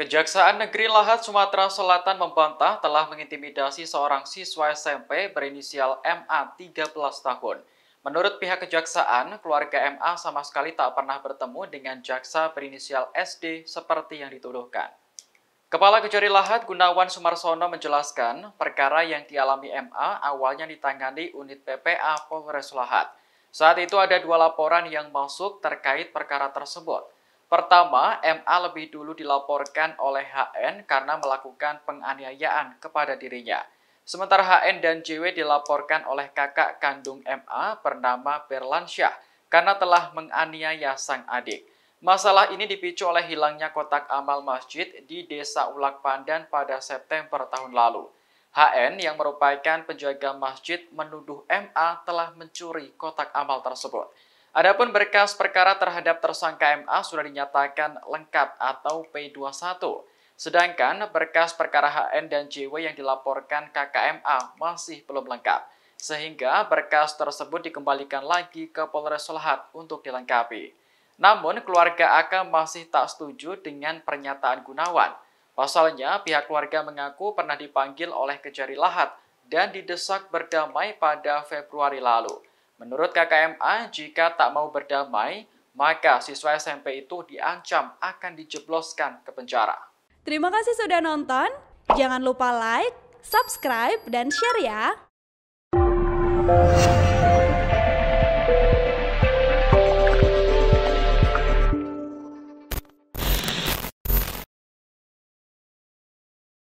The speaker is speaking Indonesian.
Kejaksaan Negeri Lahat Sumatera Selatan membantah telah mengintimidasi seorang siswa SMP berinisial MA 13 tahun. Menurut pihak kejaksaan, keluarga MA sama sekali tak pernah bertemu dengan jaksa berinisial SD seperti yang dituduhkan. Kepala Kejari Lahat Gunawan Sumarsono menjelaskan, perkara yang dialami MA awalnya ditangani unit PPA Polres Lahat. Saat itu ada dua laporan yang masuk terkait perkara tersebut. Pertama, MA lebih dulu dilaporkan oleh HN karena melakukan penganiayaan kepada dirinya. Sementara HN dan JW dilaporkan oleh kakak kandung MA bernama Berlansyah karena telah menganiaya sang adik. Masalah ini dipicu oleh hilangnya kotak amal masjid di Desa Ulak Pandan pada September tahun lalu. HN yang merupakan penjaga masjid menuduh MA telah mencuri kotak amal tersebut. Adapun berkas perkara terhadap tersangka MA sudah dinyatakan lengkap atau P21. Sedangkan berkas perkara HN dan JW yang dilaporkan KKMA masih belum lengkap. Sehingga berkas tersebut dikembalikan lagi ke Polres Solhat untuk dilengkapi. Namun keluarga AK masih tak setuju dengan pernyataan Gunawan. Pasalnya pihak keluarga mengaku pernah dipanggil oleh Kejari Lahat dan didesak berdamai pada Februari lalu. Menurut KKMA, jika tak mau berdamai, maka siswa SMP itu diancam akan dijebloskan ke penjara. Terima kasih sudah nonton. Jangan lupa like, subscribe, dan share ya.